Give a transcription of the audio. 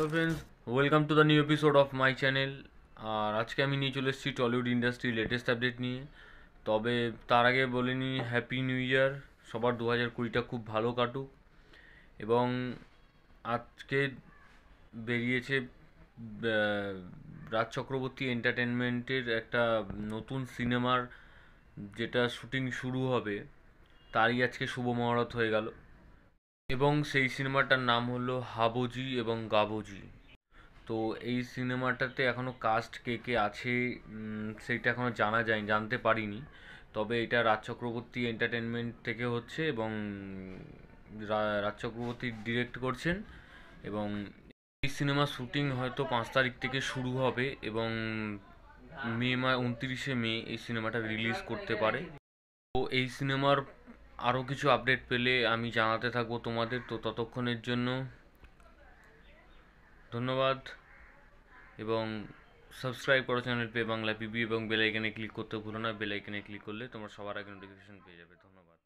hello friends welcome to the new episode of my channel আর আজকে আমি নিয়ে চলে এসেছি টলিউড ইন্ডাস্ট্রির লেটেস্ট আপডেট নিয়ে তবে তার আগে বলে নিই হ্যাপি নিউ ইয়ার সবার দু হাজার কুড়িটা খুব ভালো কাটুক এবং আজকে বেরিয়েছে রাজ চক্রবর্তী এন্টারটেনমেন্টের একটা নতুন সিনেমার যেটা শুটিং শুরু হবে তারই আজকে শুভ মহরত হয়ে গেল এবং সেই সিনেমাটার নাম হলো হাবুজি এবং গাবুজি তো এই সিনেমাটাতে এখনও কাস্ট কে কে আছে সেইটা এখনও জানা যায় জানতে পারিনি তবে এটা রাজ চক্রবর্তী এন্টারটেনমেন্ট থেকে হচ্ছে এবং রাজ চক্রবর্তী ডিরেক্ট করছেন এবং এই সিনেমার শ্যুটিং হয়তো পাঁচ তারিখ থেকে শুরু হবে এবং মে মা উনত্রিশে মে এই সিনেমাটা রিলিজ করতে পারে তো এই সিনেমার আরও কিছু আপডেট পেলে আমি জানাতে থাকবো তোমাদের তো ততক্ষণের জন্য ধন্যবাদ এবং সাবস্ক্রাইব করো চ্যানেল পে বাংলা পিবি এবং বেলাইকানে ক্লিক করতে ভুলো না বেলাইকানে ক্লিক করলে তোমার সবার আগে নোটিফিকেশন পেয়ে যাবে ধন্যবাদ